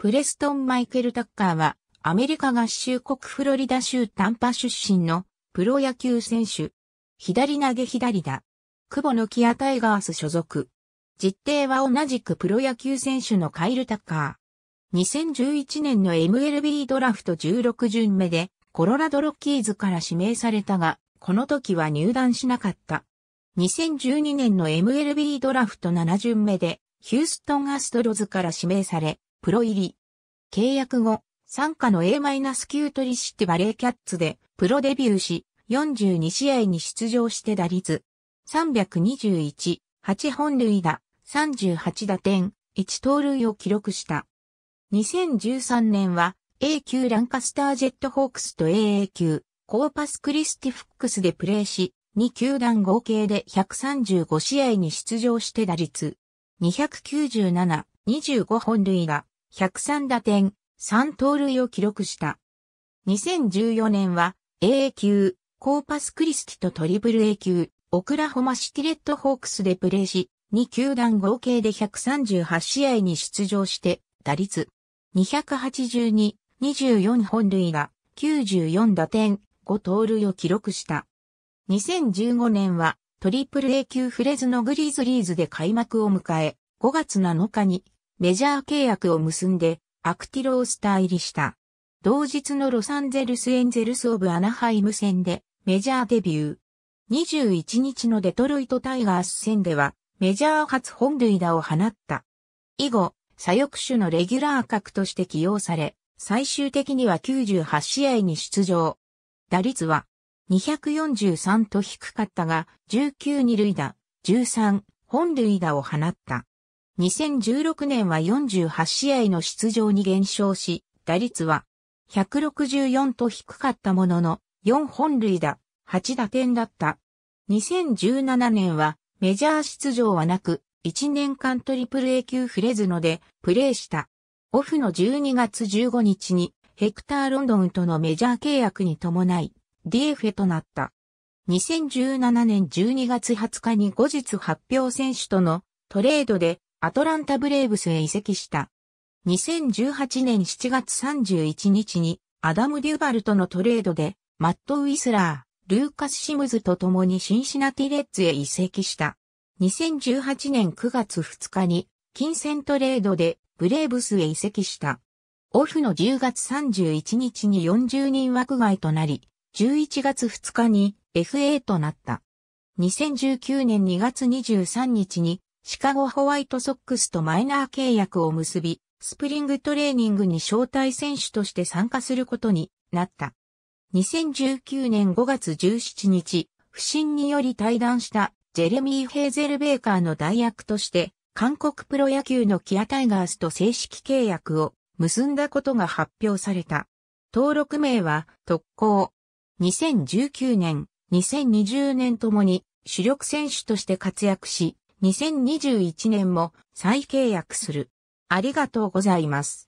プレストン・マイケル・タッカーは、アメリカ合衆国フロリダ州タンパ出身のプロ野球選手。左投げ左打。久保のキアタイガース所属。実定は同じくプロ野球選手のカイル・タッカー。2011年の MLB ドラフト16巡目で、コロラドロッキーズから指名されたが、この時は入団しなかった。2012年の MLB ドラフト7巡目で、ヒューストンアストロズから指名され、プロ入り。契約後、参加の a マイナスートリシティバレーキャッツでプロデビューし、42試合に出場して打率321、8本塁打、38打点、1盗塁を記録した。2013年は A 級ランカスタージェットホークスと AA 級コーパスクリスティフックスでプレーし、2球団合計で135試合に出場して打率297、25本塁打、103打点、3盗塁を記録した。2014年は a 級、コーパスクリスティとトリプル A 級、オクラホマシティレッドホークスでプレーし、2球団合計で138試合に出場して、打率282、24本塁が、94打点、5盗塁を記録した。2015年はトリプル A 級フレズのグリーズリーズで開幕を迎え、5月7日にメジャー契約を結んで、アクティロースター入りした。同日のロサンゼルスエンゼルスオブアナハイム戦でメジャーデビュー。21日のデトロイトタイガース戦ではメジャー初本塁打を放った。以後、左翼手のレギュラー格として起用され、最終的には98試合に出場。打率は243と低かったが、19二塁打、13本塁打を放った。2016年は48試合の出場に減少し、打率は164と低かったものの、4本塁打、8打点だった。2017年はメジャー出場はなく、1年間トリプル A 級フレズのでプレーした。オフの12月15日にヘクター・ロンドンとのメジャー契約に伴い d f となった。2017年12月20日に後日発表選手とのトレードでアトランタブレーブスへ移籍した。2018年7月31日にアダム・デュバルとのトレードでマット・ウィスラー、ルーカス・シムズと共にシンシナティ・レッツへ移籍した。2018年9月2日に金銭トレードでブレーブスへ移籍した。オフの10月31日に40人枠外となり、11月2日に FA となった。2019年2月23日にシカゴホワイトソックスとマイナー契約を結び、スプリングトレーニングに招待選手として参加することになった。2019年5月17日、不審により退団したジェレミー・ヘーゼルベーカーの代役として、韓国プロ野球のキアタイガースと正式契約を結んだことが発表された。登録名は特攻。2019年、2020年ともに主力選手として活躍し、2021年も再契約する。ありがとうございます。